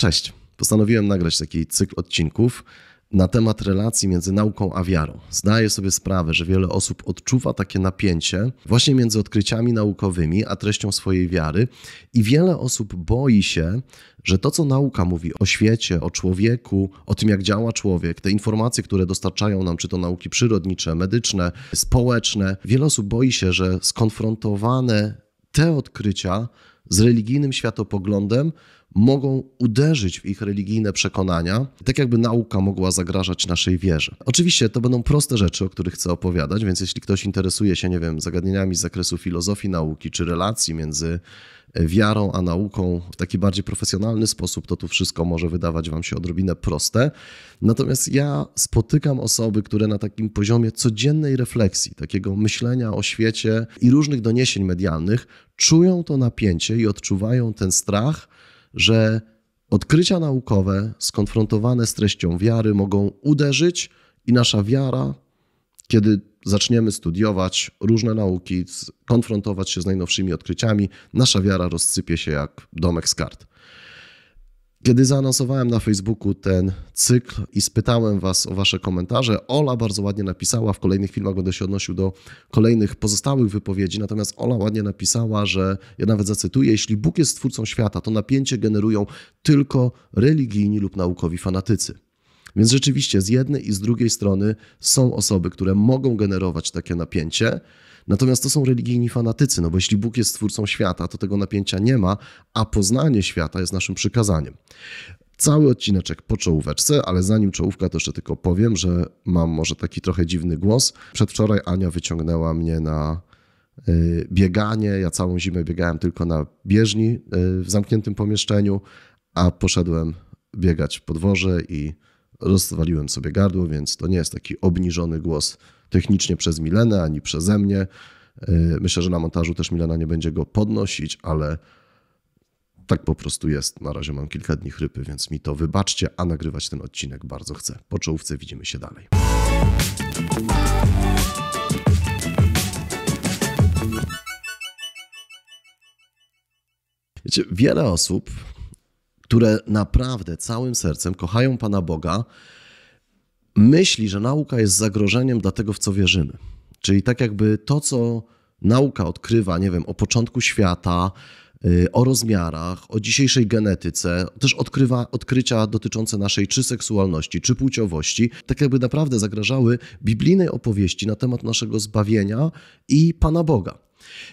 Cześć. Postanowiłem nagrać taki cykl odcinków na temat relacji między nauką a wiarą. Zdaję sobie sprawę, że wiele osób odczuwa takie napięcie właśnie między odkryciami naukowymi a treścią swojej wiary, i wiele osób boi się, że to, co nauka mówi o świecie, o człowieku, o tym, jak działa człowiek, te informacje, które dostarczają nam, czy to nauki przyrodnicze, medyczne, społeczne, wiele osób boi się, że skonfrontowane te odkrycia z religijnym światopoglądem mogą uderzyć w ich religijne przekonania, tak jakby nauka mogła zagrażać naszej wierze. Oczywiście to będą proste rzeczy, o których chcę opowiadać, więc jeśli ktoś interesuje się, nie wiem, zagadnieniami z zakresu filozofii nauki czy relacji między e, wiarą a nauką w taki bardziej profesjonalny sposób, to tu wszystko może wydawać Wam się odrobinę proste. Natomiast ja spotykam osoby, które na takim poziomie codziennej refleksji, takiego myślenia o świecie i różnych doniesień medialnych, czują to napięcie i odczuwają ten strach że odkrycia naukowe skonfrontowane z treścią wiary mogą uderzyć i nasza wiara, kiedy zaczniemy studiować różne nauki, konfrontować się z najnowszymi odkryciami, nasza wiara rozsypie się jak domek z kart. Kiedy zaanonsowałem na Facebooku ten cykl i spytałem Was o Wasze komentarze, Ola bardzo ładnie napisała, w kolejnych filmach będę się odnosił do kolejnych pozostałych wypowiedzi, natomiast Ola ładnie napisała, że ja nawet zacytuję: Jeśli Bóg jest twórcą świata, to napięcie generują tylko religijni lub naukowi fanatycy. Więc rzeczywiście z jednej i z drugiej strony są osoby, które mogą generować takie napięcie, Natomiast to są religijni fanatycy, no bo jeśli Bóg jest twórcą świata, to tego napięcia nie ma, a poznanie świata jest naszym przykazaniem. Cały odcineczek po czołóweczce, ale zanim czołówka, to jeszcze tylko powiem, że mam może taki trochę dziwny głos. Przedwczoraj Ania wyciągnęła mnie na y, bieganie. Ja całą zimę biegałem tylko na bieżni y, w zamkniętym pomieszczeniu, a poszedłem biegać po dworze i rozwaliłem sobie gardło, więc to nie jest taki obniżony głos technicznie przez Milenę, ani przeze mnie. E, myślę, że na montażu też Milena nie będzie go podnosić, ale tak po prostu jest. Na razie mam kilka dni chrypy, więc mi to wybaczcie, a nagrywać ten odcinek bardzo chcę. Po czołówce widzimy się dalej. Wiecie, wiele osób, które naprawdę całym sercem kochają Pana Boga, myśli, że nauka jest zagrożeniem dla tego, w co wierzymy. Czyli tak jakby to, co nauka odkrywa, nie wiem, o początku świata, y, o rozmiarach, o dzisiejszej genetyce, też odkrywa odkrycia dotyczące naszej czy seksualności, czy płciowości, tak jakby naprawdę zagrażały biblijnej opowieści na temat naszego zbawienia i Pana Boga.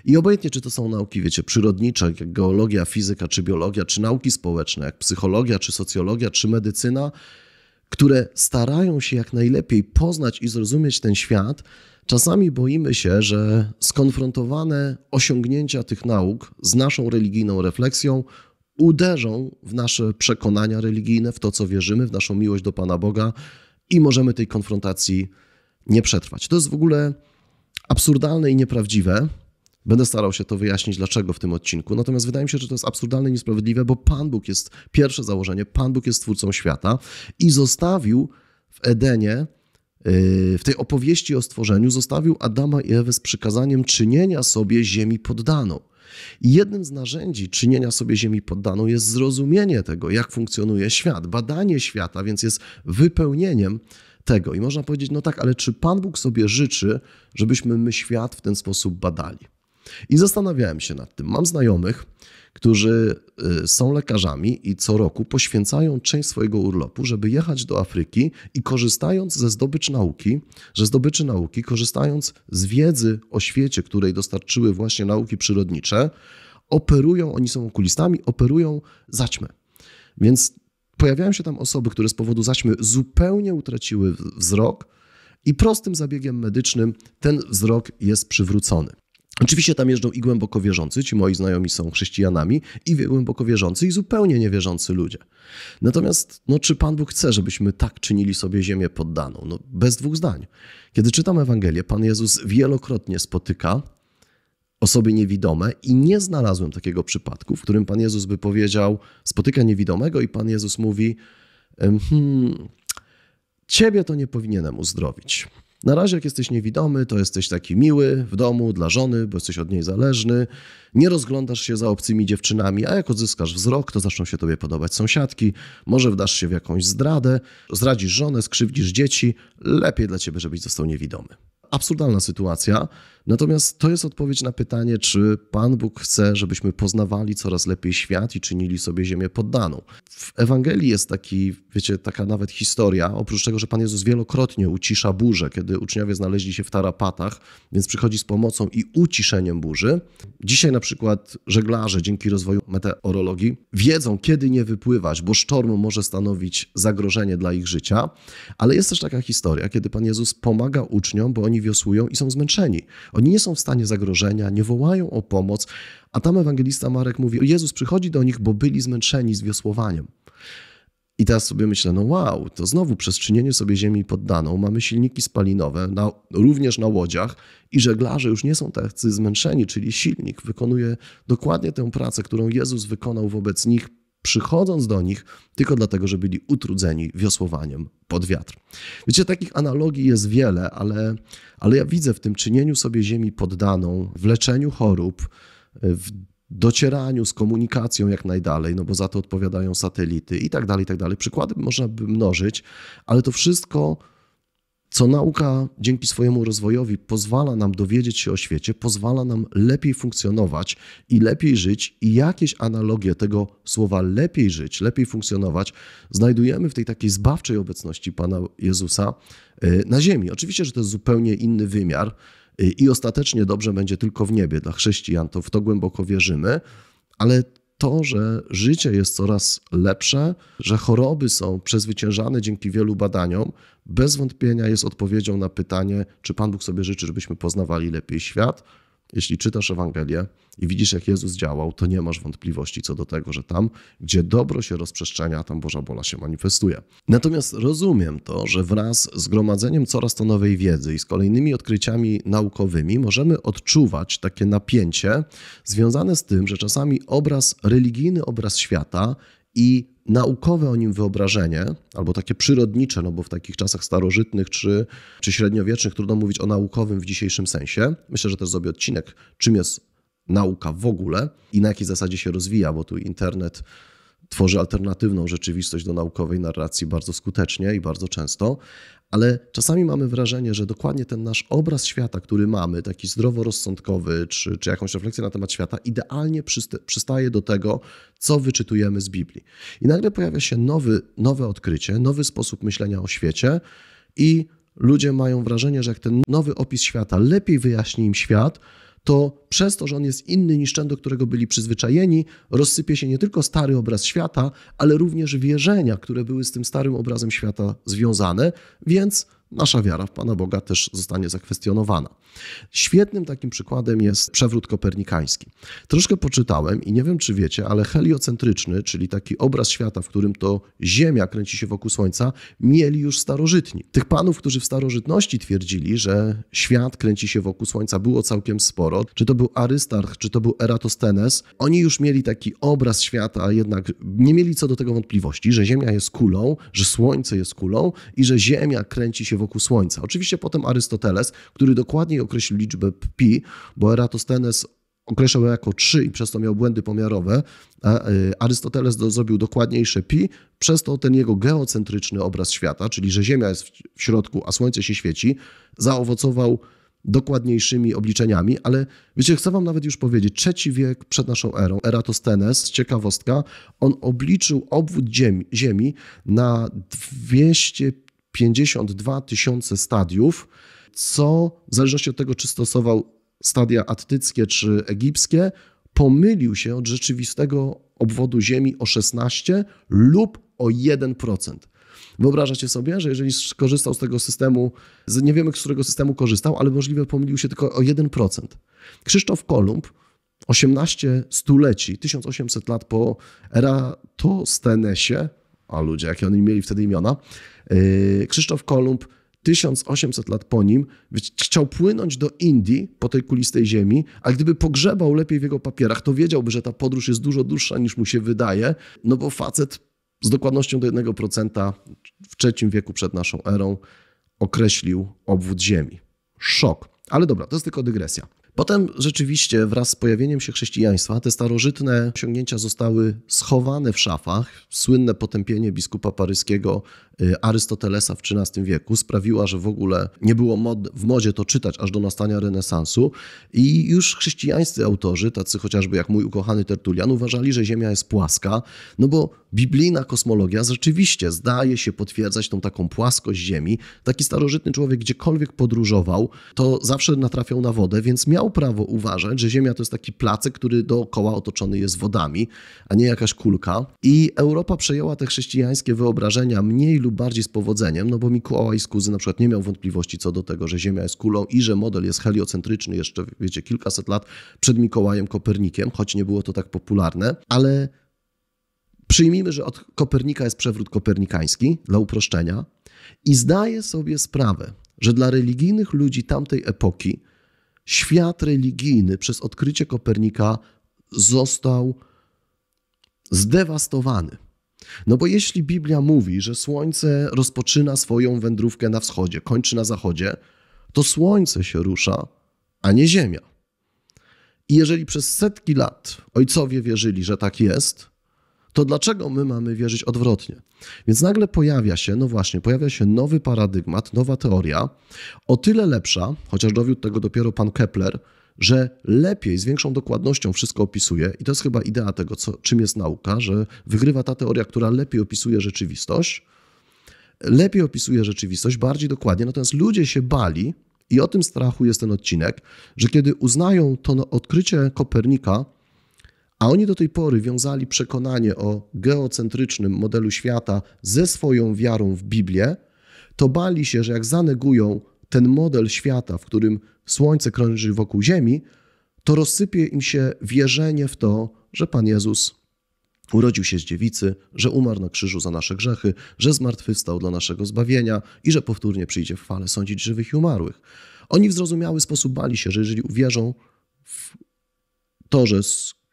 I obojętnie, czy to są nauki, wiecie, przyrodnicze, jak geologia, fizyka, czy biologia, czy nauki społeczne, jak psychologia, czy socjologia, czy medycyna, które starają się jak najlepiej poznać i zrozumieć ten świat, czasami boimy się, że skonfrontowane osiągnięcia tych nauk z naszą religijną refleksją uderzą w nasze przekonania religijne, w to, co wierzymy, w naszą miłość do Pana Boga i możemy tej konfrontacji nie przetrwać. To jest w ogóle absurdalne i nieprawdziwe. Będę starał się to wyjaśnić, dlaczego w tym odcinku. Natomiast wydaje mi się, że to jest absurdalne i niesprawiedliwe, bo Pan Bóg jest, pierwsze założenie, Pan Bóg jest twórcą świata i zostawił w Edenie, yy, w tej opowieści o stworzeniu, zostawił Adama i Ewę z przykazaniem czynienia sobie ziemi poddaną. I jednym z narzędzi czynienia sobie ziemi poddaną jest zrozumienie tego, jak funkcjonuje świat, badanie świata, więc jest wypełnieniem tego. I można powiedzieć, no tak, ale czy Pan Bóg sobie życzy, żebyśmy my świat w ten sposób badali? I zastanawiałem się nad tym. Mam znajomych, którzy y, są lekarzami i co roku poświęcają część swojego urlopu, żeby jechać do Afryki i korzystając ze zdobycz nauki, ze zdobyczy nauki, korzystając z wiedzy o świecie, której dostarczyły właśnie nauki przyrodnicze, operują, oni są okulistami, operują zaćmę. Więc pojawiają się tam osoby, które z powodu zaćmy zupełnie utraciły wzrok i prostym zabiegiem medycznym ten wzrok jest przywrócony. Oczywiście tam jeżdżą i głęboko wierzący, ci moi znajomi są chrześcijanami, i głęboko wierzący, i zupełnie niewierzący ludzie. Natomiast, no, czy Pan Bóg chce, żebyśmy tak czynili sobie ziemię poddaną? No, bez dwóch zdań. Kiedy czytam Ewangelię, Pan Jezus wielokrotnie spotyka osoby niewidome i nie znalazłem takiego przypadku, w którym Pan Jezus by powiedział, spotyka niewidomego i Pan Jezus mówi, hmm, ciebie to nie powinienem uzdrowić. Na razie, jak jesteś niewidomy, to jesteś taki miły w domu dla żony, bo jesteś od niej zależny. Nie rozglądasz się za obcymi dziewczynami, a jak odzyskasz wzrok, to zaczną się tobie podobać sąsiadki. Może wdasz się w jakąś zdradę, zdradzisz żonę, skrzywdzisz dzieci. Lepiej dla ciebie, żebyś został niewidomy. Absurdalna sytuacja. Natomiast to jest odpowiedź na pytanie, czy Pan Bóg chce, żebyśmy poznawali coraz lepiej świat i czynili sobie ziemię poddaną. W Ewangelii jest taki, wiecie, taka nawet historia, oprócz tego, że Pan Jezus wielokrotnie ucisza burzę, kiedy uczniowie znaleźli się w tarapatach, więc przychodzi z pomocą i uciszeniem burzy. Dzisiaj na przykład żeglarze dzięki rozwoju meteorologii wiedzą, kiedy nie wypływać, bo sztorm może stanowić zagrożenie dla ich życia, ale jest też taka historia, kiedy Pan Jezus pomaga uczniom, bo oni oni wiosłują i są zmęczeni. Oni nie są w stanie zagrożenia, nie wołają o pomoc, a tam ewangelista Marek mówi: Jezus przychodzi do nich, bo byli zmęczeni z wiosłowaniem. I teraz sobie myślę, no wow, to znowu przez czynienie sobie ziemi poddaną mamy silniki spalinowe, na, również na łodziach i żeglarze już nie są tacy zmęczeni, czyli silnik wykonuje dokładnie tę pracę, którą Jezus wykonał wobec nich przychodząc do nich tylko dlatego, że byli utrudzeni wiosłowaniem pod wiatr. Wiecie, takich analogii jest wiele, ale, ale ja widzę w tym czynieniu sobie ziemi poddaną, w leczeniu chorób, w docieraniu z komunikacją jak najdalej, no bo za to odpowiadają satelity i tak dalej, i tak dalej. Przykłady można by mnożyć, ale to wszystko co nauka dzięki swojemu rozwojowi pozwala nam dowiedzieć się o świecie, pozwala nam lepiej funkcjonować i lepiej żyć, i jakieś analogie tego słowa lepiej żyć, lepiej funkcjonować, znajdujemy w tej takiej zbawczej obecności Pana Jezusa e, na Ziemi. Oczywiście, że to jest zupełnie inny wymiar e, i ostatecznie dobrze będzie tylko w niebie. Dla chrześcijan to w to głęboko wierzymy, ale to, że życie jest coraz lepsze, że choroby są przezwyciężane dzięki wielu badaniom, bez wątpienia jest odpowiedzią na pytanie, czy Pan Bóg sobie życzy, żebyśmy poznawali lepiej świat jeśli czytasz Ewangelię i widzisz, jak Jezus działał, to nie masz wątpliwości co do tego, że tam, gdzie dobro się rozprzestrzenia, tam Boża bola się manifestuje. Natomiast rozumiem to, że wraz z gromadzeniem coraz to nowej wiedzy i z kolejnymi odkryciami naukowymi możemy odczuwać takie napięcie związane z tym, że czasami obraz religijny, obraz świata i naukowe o nim wyobrażenie, albo takie przyrodnicze, no bo w takich czasach starożytnych czy, czy średniowiecznych trudno mówić o naukowym w dzisiejszym sensie. Myślę, że też zrobię odcinek, czym jest nauka w ogóle i na jakiej zasadzie się rozwija, bo tu internet tworzy alternatywną rzeczywistość do naukowej narracji bardzo skutecznie i bardzo często, ale czasami mamy wrażenie, że dokładnie ten nasz obraz świata, który mamy, taki zdroworozsądkowy, czy, czy jakąś refleksję na temat świata, idealnie przystaje do tego, co wyczytujemy z Biblii. I nagle pojawia się nowy, nowe odkrycie, nowy sposób myślenia o świecie i ludzie mają wrażenie, że jak ten nowy opis świata lepiej wyjaśni im świat, to przez to, że on jest inny niż ten, do którego byli przyzwyczajeni, rozsypie się nie tylko stary obraz świata, ale również wierzenia, które były z tym starym obrazem świata związane, więc nasza wiara w Pana Boga też zostanie zakwestionowana. Świetnym takim przykładem jest przewrót kopernikański. Troszkę poczytałem i nie wiem, czy wiecie, ale heliocentryczny, czyli taki obraz świata, w którym to Ziemia kręci się wokół Słońca, mieli już starożytni. Tych panów, którzy w starożytności twierdzili, że świat kręci się wokół Słońca, było całkiem sporo. Czy to był Arystarch, czy to był Eratosthenes. oni już mieli taki obraz świata, jednak nie mieli co do tego wątpliwości, że Ziemia jest kulą, że Słońce jest kulą i że Ziemia kręci się się wokół Słońca. Oczywiście potem Arystoteles, który dokładniej określił liczbę pi, bo Eratosthenes określał ją jako 3 i przez to miał błędy pomiarowe. A y, Arystoteles zrobił dokładniejsze pi, przez to ten jego geocentryczny obraz świata, czyli że Ziemia jest w środku, a Słońce się świeci, zaowocował dokładniejszymi obliczeniami, ale wiecie, chcę wam nawet już powiedzieć, trzeci wiek przed naszą erą, Eratosthenes, ciekawostka, on obliczył obwód Ziemi, ziemi na 250 52 tysiące stadiów, co w zależności od tego, czy stosował stadia attyckie czy egipskie, pomylił się od rzeczywistego obwodu Ziemi o 16 lub o 1%. Wyobrażacie sobie, że jeżeli skorzystał z tego systemu, nie wiemy z którego systemu korzystał, ale możliwe pomylił się tylko o 1%. Krzysztof Kolumb 18 stuleci, 1800 lat po Eratosthenesie, o ludzie, jakie oni mieli wtedy imiona. E, Krzysztof Kolumb 1800 lat po nim chciał płynąć do Indii po tej kulistej ziemi, a gdyby pogrzebał lepiej w jego papierach, to wiedziałby, że ta podróż jest dużo dłuższa niż mu się wydaje, no bo facet z dokładnością do 1% w III wieku przed naszą erą określił obwód Ziemi. Szok. Ale dobra, to jest tylko dygresja. Potem rzeczywiście wraz z pojawieniem się chrześcijaństwa te starożytne osiągnięcia zostały schowane w szafach. Słynne potępienie biskupa paryskiego y, Arystotelesa w XIII wieku sprawiła, że w ogóle nie było mod, w modzie to czytać aż do nastania renesansu i już chrześcijańscy autorzy, tacy chociażby jak mój ukochany Tertulian, uważali, że Ziemia jest płaska, no bo biblijna kosmologia rzeczywiście zdaje się potwierdzać tą taką płaskość Ziemi. Taki starożytny człowiek gdziekolwiek podróżował, to zawsze natrafiał na wodę, więc miał miał prawo uważać, że Ziemia to jest taki placek, który dookoła otoczony jest wodami, a nie jakaś kulka. I Europa przejęła te chrześcijańskie wyobrażenia mniej lub bardziej z powodzeniem, no bo Mikołaj z na przykład nie miał wątpliwości co do tego, że Ziemia jest kulą i że model jest heliocentryczny jeszcze, wiecie, kilkaset lat przed Mikołajem Kopernikiem, choć nie było to tak popularne, ale przyjmijmy, że od Kopernika jest przewrót kopernikański, dla uproszczenia, i zdaję sobie sprawę, że dla religijnych ludzi tamtej epoki świat religijny przez odkrycie Kopernika został zdewastowany. No bo jeśli Biblia mówi, że Słońce rozpoczyna swoją wędrówkę na wschodzie, kończy na zachodzie, to Słońce się rusza, a nie Ziemia. I jeżeli przez setki lat ojcowie wierzyli, że tak jest, to dlaczego my mamy wierzyć odwrotnie? Więc nagle pojawia się, no właśnie, pojawia się nowy paradygmat, nowa teoria, o tyle lepsza, chociaż dowiódł tego dopiero pan Kepler, że lepiej, z większą dokładnością wszystko opisuje, i to jest chyba idea tego, co, czym jest nauka, że wygrywa ta teoria, która lepiej opisuje rzeczywistość, lepiej opisuje rzeczywistość, bardziej dokładnie, natomiast ludzie się bali, i o tym strachu jest ten odcinek, że kiedy uznają to odkrycie Kopernika a oni do tej pory wiązali przekonanie o geocentrycznym modelu świata ze swoją wiarą w Biblię, to bali się, że jak zanegują ten model świata, w którym Słońce krąży wokół Ziemi, to rozsypie im się wierzenie w to, że Pan Jezus urodził się z dziewicy, że umarł na krzyżu za nasze grzechy, że zmartwychwstał dla naszego zbawienia i że powtórnie przyjdzie w fale sądzić żywych i umarłych. Oni w zrozumiały sposób bali się, że jeżeli uwierzą w to, że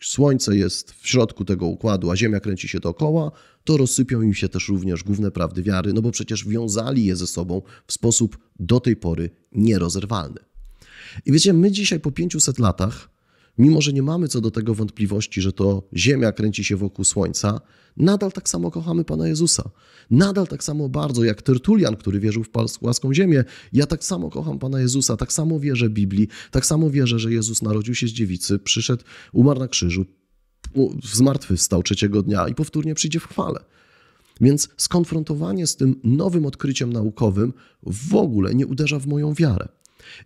Słońce jest w środku tego układu, a Ziemia kręci się dookoła, to rozsypią im się też również główne prawdy wiary, no bo przecież wiązali je ze sobą w sposób do tej pory nierozerwalny. I wiecie, my dzisiaj po 500 latach mimo że nie mamy co do tego wątpliwości, że to Ziemia kręci się wokół Słońca, nadal tak samo kochamy Pana Jezusa. Nadal tak samo bardzo jak Tertulian, który wierzył w łaską ziemię, ja tak samo kocham Pana Jezusa, tak samo wierzę Biblii, tak samo wierzę, że Jezus narodził się z dziewicy, przyszedł, umarł na krzyżu, zmartwychwstał trzeciego dnia i powtórnie przyjdzie w chwale. Więc skonfrontowanie z tym nowym odkryciem naukowym w ogóle nie uderza w moją wiarę.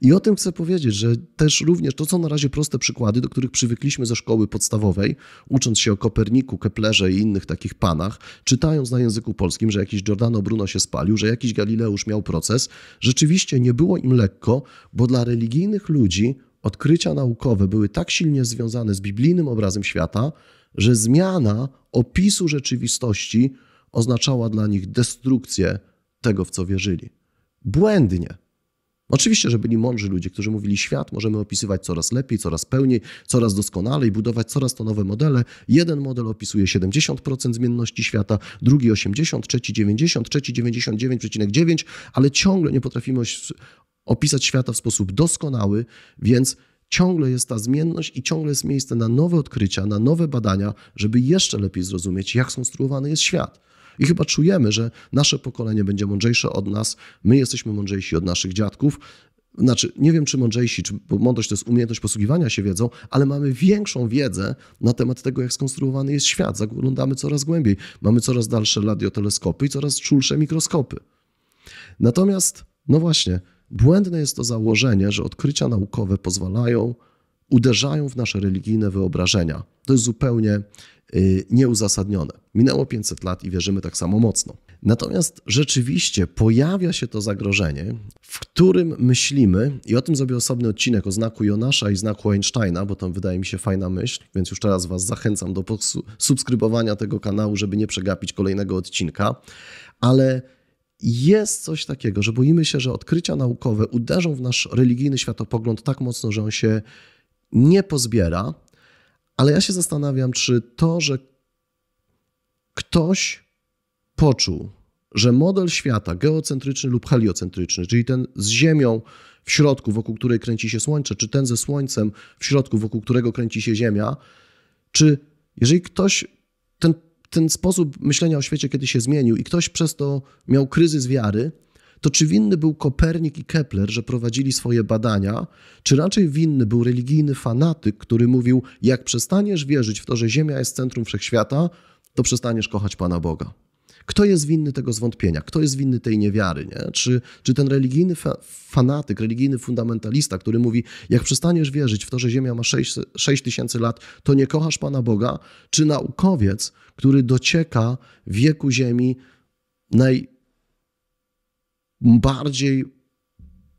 I o tym chcę powiedzieć, że też również to są na razie proste przykłady, do których przywykliśmy ze szkoły podstawowej, ucząc się o Koperniku, Keplerze i innych takich panach, czytając na języku polskim, że jakiś Giordano Bruno się spalił, że jakiś Galileusz miał proces. Rzeczywiście nie było im lekko, bo dla religijnych ludzi odkrycia naukowe były tak silnie związane z biblijnym obrazem świata, że zmiana opisu rzeczywistości oznaczała dla nich destrukcję tego, w co wierzyli. Błędnie Oczywiście, że byli mądrzy ludzie, którzy mówili, świat możemy opisywać coraz lepiej, coraz pełniej, coraz doskonalej, budować coraz to nowe modele. Jeden model opisuje 70% zmienności świata, drugi 80, trzeci 90, trzeci 99,9, ale ciągle nie potrafimy opisać świata w sposób doskonały, więc ciągle jest ta zmienność i ciągle jest miejsce na nowe odkrycia, na nowe badania, żeby jeszcze lepiej zrozumieć, jak skonstruowany jest świat. I chyba czujemy, że nasze pokolenie będzie mądrzejsze od nas, my jesteśmy mądrzejsi od naszych dziadków. Znaczy, nie wiem, czy mądrzejsi, czy bo mądrość to jest umiejętność posługiwania się wiedzą, ale mamy większą wiedzę na temat tego, jak skonstruowany jest świat. Zaglądamy coraz głębiej, mamy coraz dalsze radioteleskopy i coraz czulsze mikroskopy. Natomiast, no właśnie, błędne jest to założenie, że odkrycia naukowe pozwalają, uderzają w nasze religijne wyobrażenia. To jest zupełnie Y, nieuzasadnione. Minęło 500 lat i wierzymy tak samo mocno. Natomiast rzeczywiście pojawia się to zagrożenie, w którym myślimy, i o tym zrobię osobny odcinek o znaku Jonasza i znaku Einsteina, bo tam wydaje mi się fajna myśl, więc już teraz Was zachęcam do subskrybowania tego kanału, żeby nie przegapić kolejnego odcinka. Ale jest coś takiego, że boimy się, że odkrycia naukowe uderzą w nasz religijny światopogląd tak mocno, że on się nie pozbiera, ale ja się zastanawiam, czy to, że ktoś poczuł, że model świata geocentryczny lub heliocentryczny, czyli ten z Ziemią w środku, wokół której kręci się Słońce, czy ten ze Słońcem w środku, wokół którego kręci się Ziemia, czy jeżeli ktoś ten, ten sposób myślenia o świecie kiedyś się zmienił i ktoś przez to miał kryzys wiary, to czy winny był Kopernik i Kepler, że prowadzili swoje badania, czy raczej winny był religijny fanatyk, który mówił: Jak przestaniesz wierzyć w to, że Ziemia jest centrum wszechświata, to przestaniesz kochać Pana Boga. Kto jest winny tego zwątpienia? Kto jest winny tej niewiary? Nie? Czy, czy ten religijny fa fanatyk, religijny fundamentalista, który mówi, jak przestaniesz wierzyć w to, że Ziemia ma 6, tysięcy lat, to nie kochasz Pana Boga? Czy naukowiec, który docieka wieku Ziemi naj, bardziej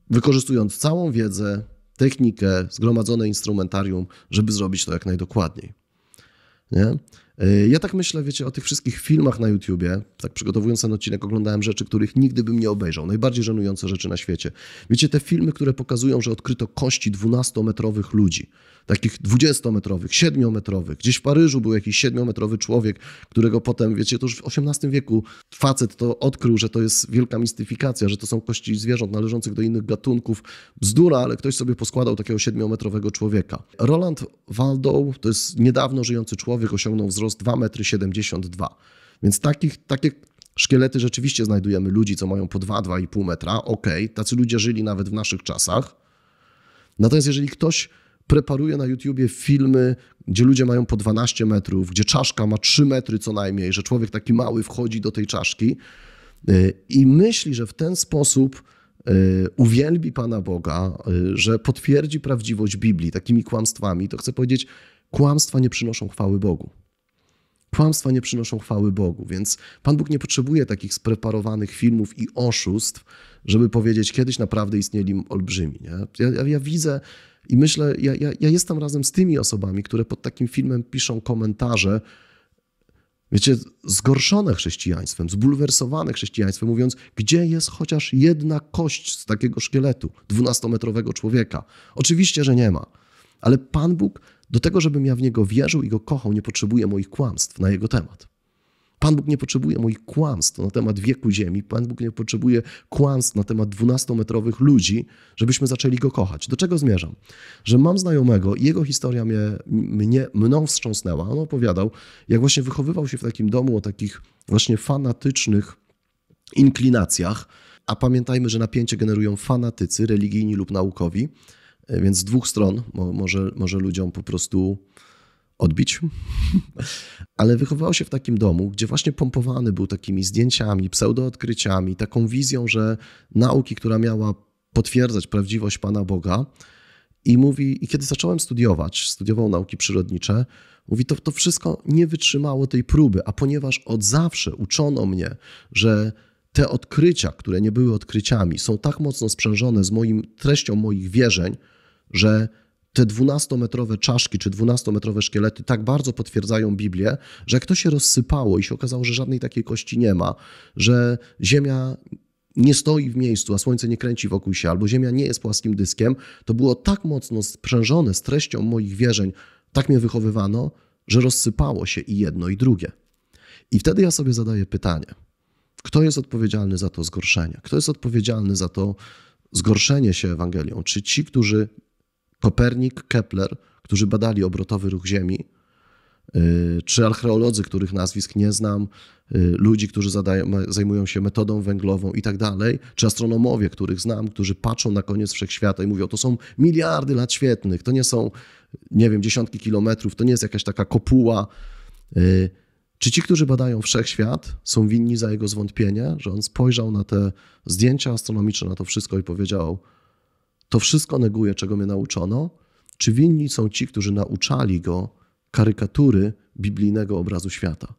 wykorzystując całą wiedzę, technikę, zgromadzone instrumentarium, żeby zrobić to jak najdokładniej. Nie? Y, ja tak myślę, wiecie, o tych wszystkich filmach na YouTubie. Tak przygotowując ten odcinek, oglądałem rzeczy, których nigdy bym nie obejrzał. Najbardziej żenujące rzeczy na świecie. Wiecie, te filmy, które pokazują, że odkryto kości 12-metrowych ludzi. Takich 20-metrowych, 7-metrowych. Gdzieś w Paryżu był jakiś 7-metrowy człowiek, którego potem, wiecie, to już w XVIII wieku facet to odkrył, że to jest wielka mistyfikacja, że to są kości zwierząt należących do innych gatunków. Bzdura, ale ktoś sobie poskładał takiego 7-metrowego człowieka. Roland Waldo, to jest niedawno żyjący człowiek, osiągnął wzrost wzrost 2,72 m. Więc takich, takie szkielety rzeczywiście znajdujemy ludzi, co mają po 2-2,5 metra. Okej, okay, tacy ludzie żyli nawet w naszych czasach. Natomiast jeżeli ktoś preparuje na YouTubie filmy, gdzie ludzie mają po 12 metrów, gdzie czaszka ma 3 metry co najmniej, że człowiek taki mały wchodzi do tej czaszki y, i myśli, że w ten sposób y, uwielbi Pana Boga, y, że potwierdzi prawdziwość Biblii takimi kłamstwami, to chcę powiedzieć, kłamstwa nie przynoszą chwały Bogu. Kłamstwa nie przynoszą chwały Bogu, więc Pan Bóg nie potrzebuje takich spreparowanych filmów i oszustw, żeby powiedzieć, kiedyś naprawdę istnieli olbrzymi. Nie? Ja, ja, ja widzę i myślę, ja, ja, ja jestem razem z tymi osobami, które pod takim filmem piszą komentarze, wiecie, zgorszone chrześcijaństwem, zbulwersowane chrześcijaństwem, mówiąc, gdzie jest chociaż jedna kość z takiego szkieletu, dwunastometrowego człowieka. Oczywiście, że nie ma. Ale Pan Bóg do tego, żebym ja w niego wierzył i go kochał, nie potrzebuję moich kłamstw na jego temat. Pan Bóg nie potrzebuje moich kłamstw na temat wieku ziemi. Pan Bóg nie potrzebuje kłamstw na temat dwunastometrowych ludzi, żebyśmy zaczęli go kochać. Do czego zmierzam? Że mam znajomego i jego historia mnie, mnie, mną wstrząsnęła. On opowiadał, jak właśnie wychowywał się w takim domu o takich właśnie fanatycznych inklinacjach. A pamiętajmy, że napięcie generują fanatycy, religijni lub naukowi. E, więc z dwóch stron mo, może, może ludziom po prostu odbić. Ale wychowywał się w takim domu, gdzie właśnie pompowany był takimi zdjęciami, pseudoodkryciami, taką wizją, że nauki, która miała potwierdzać prawdziwość Pana Boga. I mówi, i kiedy zacząłem studiować, studiował nauki przyrodnicze, mówi, to, to wszystko nie wytrzymało tej próby, a ponieważ od zawsze uczono mnie, że te odkrycia, które nie były odkryciami, są tak mocno sprzężone z moim treścią moich wierzeń, że te 12-metrowe czaszki czy 12-metrowe szkielety tak bardzo potwierdzają Biblię, że jak to się rozsypało i się okazało, że żadnej takiej kości nie ma, że Ziemia nie stoi w miejscu, a Słońce nie kręci wokół się, albo Ziemia nie jest płaskim dyskiem, to było tak mocno sprzężone z treścią moich wierzeń, tak mnie wychowywano, że rozsypało się i jedno, i drugie. I wtedy ja sobie zadaję pytanie: kto jest odpowiedzialny za to zgorszenie? Kto jest odpowiedzialny za to zgorszenie się Ewangelią? Czy ci, którzy Kopernik, Kepler, którzy badali obrotowy ruch Ziemi, czy y, archeolodzy, których nazwisk nie znam, y, ludzi, którzy zadają, zajmują się metodą węglową i tak dalej, czy astronomowie, których znam, którzy patrzą na koniec wszechświata i mówią, to są miliardy lat świetnych, to nie są, nie wiem, dziesiątki kilometrów, to nie jest jakaś taka kopuła. Y, czy ci, którzy badają wszechświat, są winni za jego zwątpienie, że on spojrzał na te zdjęcia astronomiczne, na to wszystko i powiedział, to wszystko neguje, czego mnie nauczono? Czy winni są ci, którzy nauczali go karykatury biblijnego obrazu świata?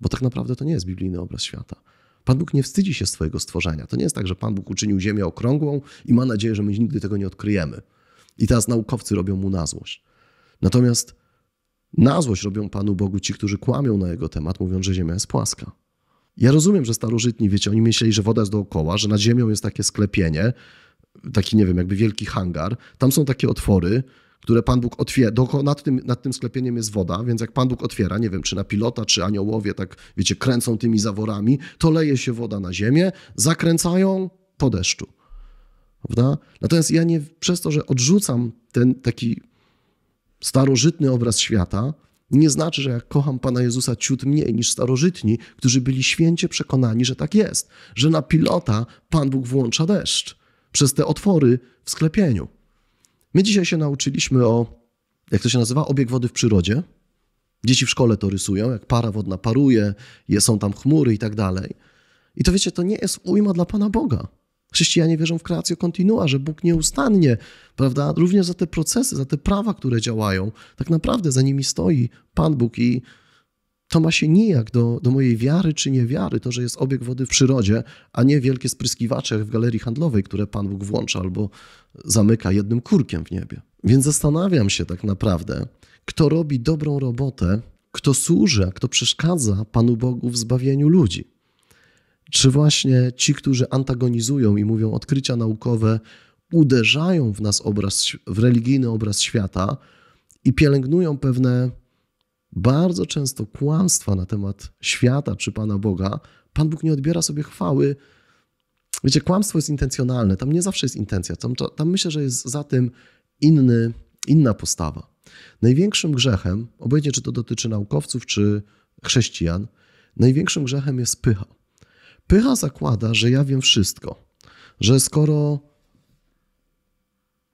Bo tak naprawdę to nie jest biblijny obraz świata. Pan Bóg nie wstydzi się swojego stworzenia. To nie jest tak, że Pan Bóg uczynił Ziemię okrągłą i ma nadzieję, że my nigdy tego nie odkryjemy. I teraz naukowcy robią mu na złość. Natomiast na złość robią Panu Bogu ci, którzy kłamią na jego temat, mówiąc, że Ziemia jest płaska. Ja rozumiem, że starożytni, wiecie, oni myśleli, że woda jest dookoła, że nad ziemią jest takie sklepienie, taki, nie wiem, jakby wielki hangar. Tam są takie otwory, które Pan Bóg otwiera. Nad tym, nad tym sklepieniem jest woda, więc jak Pan Bóg otwiera, nie wiem, czy na pilota, czy aniołowie, tak wiecie, kręcą tymi zaworami, to leje się woda na ziemię, zakręcają po deszczu. Prawda? Natomiast ja nie, przez to, że odrzucam ten taki starożytny obraz świata, nie znaczy, że ja kocham Pana Jezusa ciut mniej niż starożytni, którzy byli święcie przekonani, że tak jest, że na pilota Pan Bóg włącza deszcz przez te otwory w sklepieniu. My dzisiaj się nauczyliśmy o, jak to się nazywa, obieg wody w przyrodzie. Dzieci w szkole to rysują, jak para wodna paruje, są tam chmury i tak dalej. I to wiecie, to nie jest ujma dla Pana Boga. Chrześcijanie wierzą w kreację kontinua, że Bóg nieustannie, prawda, również za te procesy, za te prawa, które działają, tak naprawdę za nimi stoi Pan Bóg i to ma się nijak do, do mojej wiary czy niewiary, to, że jest obieg wody w przyrodzie, a nie wielkie spryskiwacze w galerii handlowej, które Pan Bóg włącza albo zamyka jednym kurkiem w niebie. Więc zastanawiam się tak naprawdę, kto robi dobrą robotę, kto służy, a kto przeszkadza Panu Bogu w zbawieniu ludzi. Czy właśnie ci, którzy antagonizują i mówią odkrycia naukowe, uderzają w nas obraz, w religijny obraz świata i pielęgnują pewne bardzo często kłamstwa na temat świata czy Pana Boga, Pan Bóg nie odbiera sobie chwały. Wiecie, kłamstwo jest intencjonalne, tam nie zawsze jest intencja, tam, tam myślę, że jest za tym inny, inna postawa. Największym grzechem, obojętnie czy to dotyczy naukowców czy chrześcijan, największym grzechem jest pycha. Pycha zakłada, że ja wiem wszystko, że skoro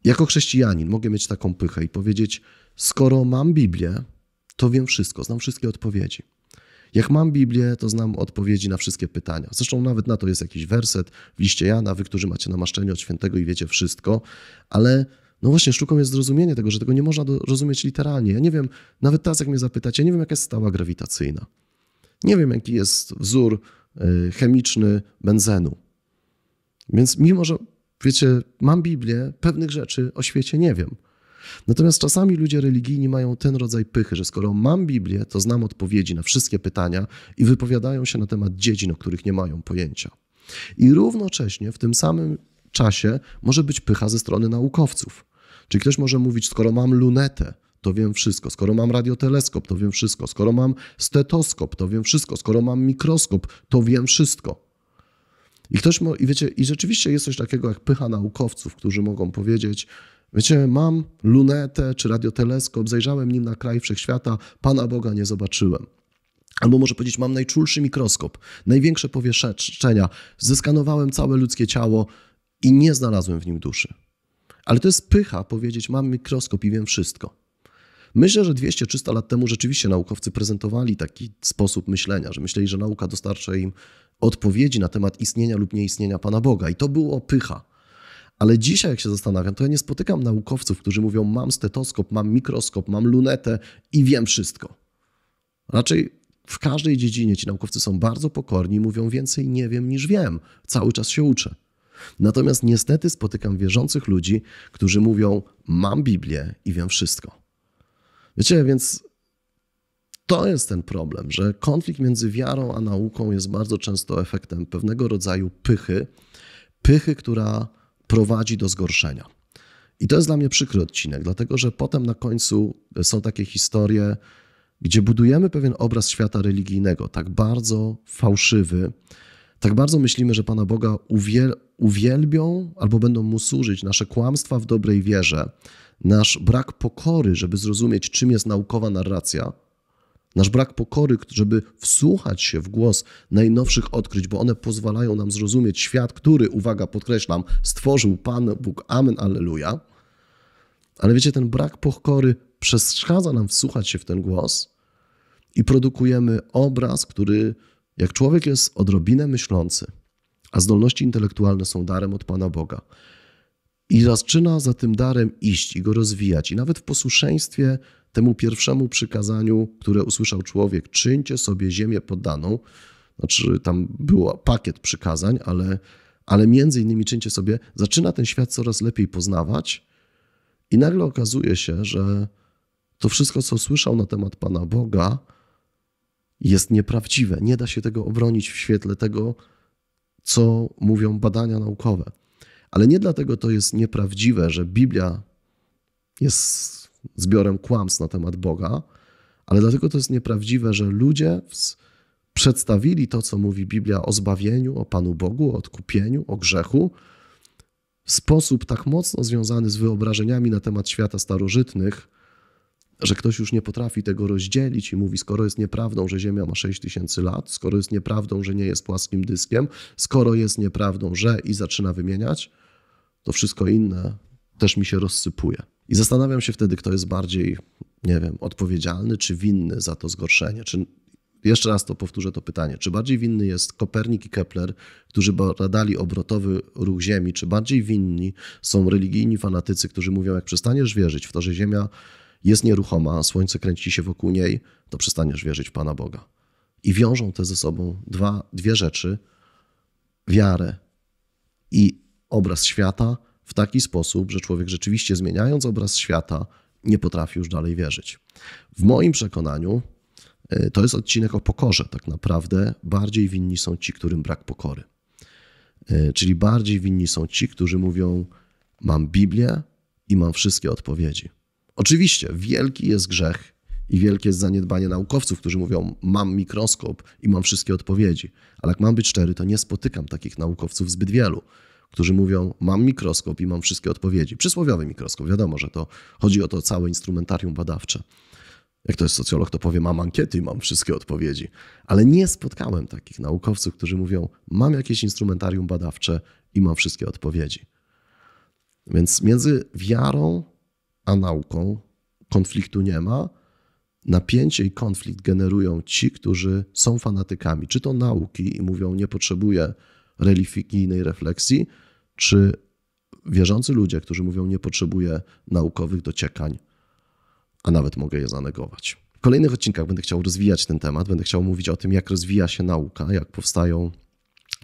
jako chrześcijanin mogę mieć taką pychę i powiedzieć, skoro mam Biblię, to wiem wszystko, znam wszystkie odpowiedzi. Jak mam Biblię, to znam odpowiedzi na wszystkie pytania. Zresztą nawet na to jest jakiś werset w liście Jana, wy, którzy macie namaszczenie od świętego i wiecie wszystko, ale no właśnie, sztuką jest zrozumienie tego, że tego nie można rozumieć literalnie. Ja nie wiem, nawet teraz jak mnie zapytacie, ja nie wiem, jaka jest stała grawitacyjna. Nie wiem, jaki jest wzór e, chemiczny benzenu. Więc mimo, że wiecie, mam Biblię, pewnych rzeczy o świecie nie wiem. Natomiast czasami ludzie religijni mają ten rodzaj pychy, że skoro mam Biblię, to znam odpowiedzi na wszystkie pytania i wypowiadają się na temat dziedzin, o których nie mają pojęcia. I równocześnie w tym samym czasie może być pycha ze strony naukowców. Czyli ktoś może mówić, skoro mam lunetę, to wiem wszystko. Skoro mam radioteleskop, to wiem wszystko. Skoro mam stetoskop, to wiem wszystko. Skoro mam mikroskop, to wiem wszystko. I ktoś i wiecie, i rzeczywiście jest coś takiego jak pycha naukowców, którzy mogą powiedzieć, Wiecie, mam lunetę czy radioteleskop, zajrzałem nim na kraj wszechświata, Pana Boga nie zobaczyłem. Albo może powiedzieć, mam najczulszy mikroskop, największe powierzchnia, zeskanowałem całe ludzkie ciało i nie znalazłem w nim duszy. Ale to jest pycha powiedzieć, mam mikroskop i wiem wszystko. Myślę, że 200-300 lat temu rzeczywiście naukowcy prezentowali taki sposób myślenia, że myśleli, że nauka dostarcza im odpowiedzi na temat istnienia lub nieistnienia Pana Boga. I to było pycha. Ale dzisiaj, jak się zastanawiam, to ja nie spotykam naukowców, którzy mówią: Mam stetoskop, mam mikroskop, mam lunetę i wiem wszystko. Raczej w każdej dziedzinie ci naukowcy są bardzo pokorni, mówią: Więcej nie wiem niż wiem, cały czas się uczę. Natomiast niestety spotykam wierzących ludzi, którzy mówią: Mam Biblię i wiem wszystko. Wiecie, więc to jest ten problem, że konflikt między wiarą a nauką jest bardzo często efektem pewnego rodzaju pychy, pychy, która prowadzi do zgorszenia. I to jest dla mnie przykry odcinek, dlatego że potem na końcu są takie historie, gdzie budujemy pewien obraz świata religijnego, tak bardzo fałszywy, tak bardzo myślimy, że Pana Boga uwiel uwielbią albo będą mu służyć nasze kłamstwa w dobrej wierze, nasz brak pokory, żeby zrozumieć, czym jest naukowa narracja, nasz brak pokory, żeby wsłuchać się w głos najnowszych odkryć, bo one pozwalają nam zrozumieć świat, który, uwaga, podkreślam, stworzył Pan Bóg. Amen, Alleluja. Ale wiecie, ten brak pokory przeszkadza nam wsłuchać się w ten głos i produkujemy obraz, który, jak człowiek jest odrobinę myślący, a zdolności intelektualne są darem od Pana Boga, i zaczyna za tym darem iść i go rozwijać, i nawet w posłuszeństwie temu pierwszemu przykazaniu, które usłyszał człowiek, czyńcie sobie ziemię poddaną, znaczy tam był pakiet przykazań, ale, ale między innymi czyńcie sobie, zaczyna ten świat coraz lepiej poznawać i nagle okazuje się, że to wszystko, co słyszał na temat Pana Boga, jest nieprawdziwe. Nie da się tego obronić w świetle tego, co mówią badania naukowe. Ale nie dlatego to jest nieprawdziwe, że Biblia jest zbiorem kłamstw na temat Boga, ale dlatego to jest nieprawdziwe, że ludzie przedstawili to, co mówi Biblia o zbawieniu, o Panu Bogu, o odkupieniu, o grzechu, w sposób tak mocno związany z wyobrażeniami na temat świata starożytnych, że ktoś już nie potrafi tego rozdzielić i mówi, skoro jest nieprawdą, że Ziemia ma 6 tysięcy lat, skoro jest nieprawdą, że nie jest płaskim dyskiem, skoro jest nieprawdą, że i zaczyna wymieniać, to wszystko inne też mi się rozsypuje. I zastanawiam się wtedy, kto jest bardziej, nie wiem, odpowiedzialny czy winny za to zgorszenie. Czy, jeszcze raz to powtórzę to pytanie. Czy bardziej winny jest Kopernik i Kepler, którzy badali obrotowy ruch Ziemi, czy bardziej winni są religijni fanatycy, którzy mówią, jak przestaniesz wierzyć w to, że Ziemia jest nieruchoma, a Słońce kręci się wokół niej, to przestaniesz wierzyć w Pana Boga. I wiążą te ze sobą dwa, dwie rzeczy: wiarę i obraz świata – w taki sposób, że człowiek rzeczywiście zmieniając obraz świata, nie potrafi już dalej wierzyć. W moim przekonaniu e, to jest odcinek o pokorze. Tak naprawdę bardziej winni są ci, którym brak pokory. E, czyli bardziej winni są ci, którzy mówią: Mam Biblię i mam wszystkie odpowiedzi. Oczywiście wielki jest grzech i wielkie jest zaniedbanie naukowców, którzy mówią: Mam mikroskop i mam wszystkie odpowiedzi. Ale jak mam być cztery, to nie spotykam takich naukowców zbyt wielu którzy mówią: Mam mikroskop i mam wszystkie odpowiedzi. Przysłowiowy mikroskop, wiadomo, że to chodzi o to całe instrumentarium badawcze. Jak to jest socjolog, to powie: Mam ankiety i mam wszystkie odpowiedzi. Ale nie spotkałem takich naukowców, którzy mówią: Mam jakieś instrumentarium badawcze i mam wszystkie odpowiedzi. Więc między wiarą a nauką konfliktu nie ma. Napięcie i konflikt generują ci, którzy są fanatykami, czy to nauki i mówią: Nie potrzebuję religijnej refleksji, czy wierzący ludzie, którzy mówią, nie potrzebuję naukowych dociekań, a nawet mogę je zanegować? W kolejnych odcinkach będę chciał rozwijać ten temat, będę chciał mówić o tym, jak rozwija się nauka, jak powstają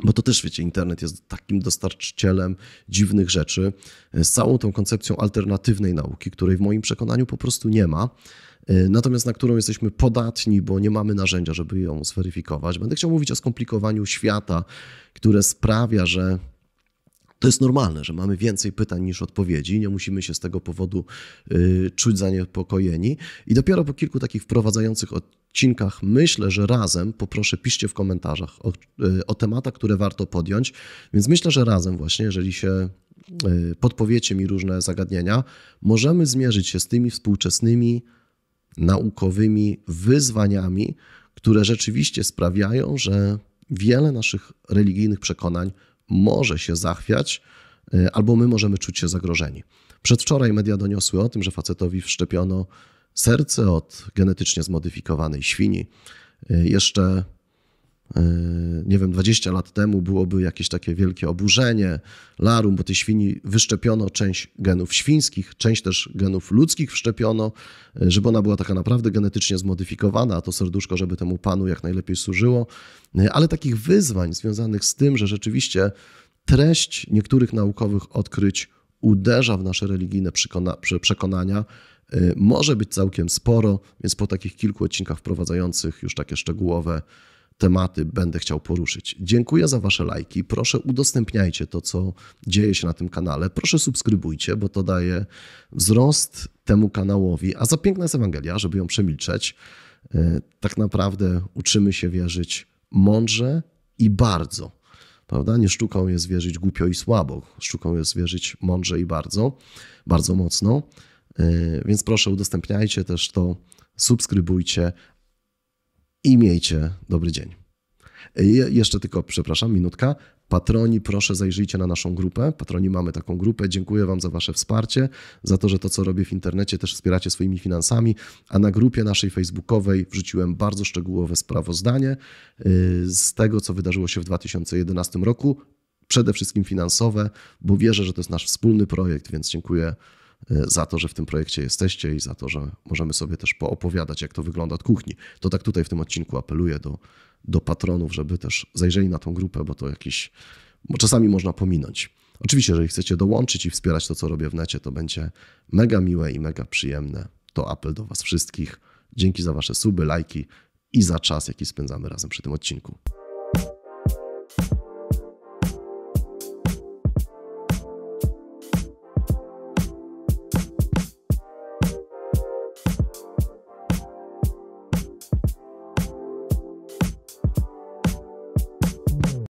bo to też wiecie, internet jest takim dostarczycielem dziwnych rzeczy, e, z całą tą koncepcją alternatywnej nauki, której w moim przekonaniu po prostu nie ma, e, natomiast na którą jesteśmy podatni, bo nie mamy narzędzia, żeby ją zweryfikować. Będę chciał mówić o skomplikowaniu świata, które sprawia, że to jest normalne, że mamy więcej pytań niż odpowiedzi, nie musimy się z tego powodu y, czuć zaniepokojeni. I dopiero po kilku takich wprowadzających odcinkach myślę, że razem, poproszę, piszcie w komentarzach o, y, o tematach, które warto podjąć. Więc myślę, że razem właśnie, jeżeli się y, podpowiecie mi różne zagadnienia, możemy zmierzyć się z tymi współczesnymi naukowymi wyzwaniami, które rzeczywiście sprawiają, że wiele naszych religijnych przekonań może się zachwiać, y, albo my możemy czuć się zagrożeni. Przedwczoraj media doniosły o tym, że facetowi wszczepiono serce od genetycznie zmodyfikowanej świni. Y, jeszcze Y, nie wiem, 20 lat temu byłoby jakieś takie wielkie oburzenie, larum, bo tej świni wyszczepiono część genów świńskich, część też genów ludzkich wszczepiono, y, żeby ona była taka naprawdę genetycznie zmodyfikowana, a to serduszko, żeby temu panu jak najlepiej służyło. Y, ale takich wyzwań związanych z tym, że rzeczywiście treść niektórych naukowych odkryć uderza w nasze religijne przekonania, może być całkiem sporo, więc po takich kilku odcinkach wprowadzających już takie szczegółowe tematy będę chciał poruszyć. Dziękuję za Wasze lajki. Proszę udostępniajcie to, co dzieje się na tym kanale. Proszę subskrybujcie, bo to daje wzrost temu kanałowi. A za piękna jest Ewangelia, żeby ją przemilczeć. E, tak naprawdę uczymy się wierzyć mądrze i bardzo. Prawda? Nie sztuką jest wierzyć głupio i słabo. Sztuką jest wierzyć mądrze i bardzo, bardzo mocno. E, więc proszę udostępniajcie też to, subskrybujcie, i miejcie dobry dzień. Jeszcze tylko, przepraszam, minutka. Patroni, proszę zajrzyjcie na naszą grupę. Patroni mamy taką grupę. Dziękuję Wam za Wasze wsparcie, za to, że to, co robię w internecie, też wspieracie swoimi finansami. A na grupie naszej facebookowej wrzuciłem bardzo szczegółowe sprawozdanie y, z tego, co wydarzyło się w 2011 roku. Przede wszystkim finansowe, bo wierzę, że to jest nasz wspólny projekt, więc dziękuję E, za to, że w tym projekcie jesteście i za to, że możemy sobie też poopowiadać, jak to wygląda od kuchni. To tak tutaj w tym odcinku apeluję do, do patronów, żeby też zajrzeli na tą grupę, bo to jakiś, bo czasami można pominąć. Oczywiście, jeżeli chcecie dołączyć i wspierać to, co robię w necie, to będzie mega miłe i mega przyjemne. To apel do Was wszystkich. Dzięki za Wasze suby, lajki i za czas, jaki spędzamy razem przy tym odcinku.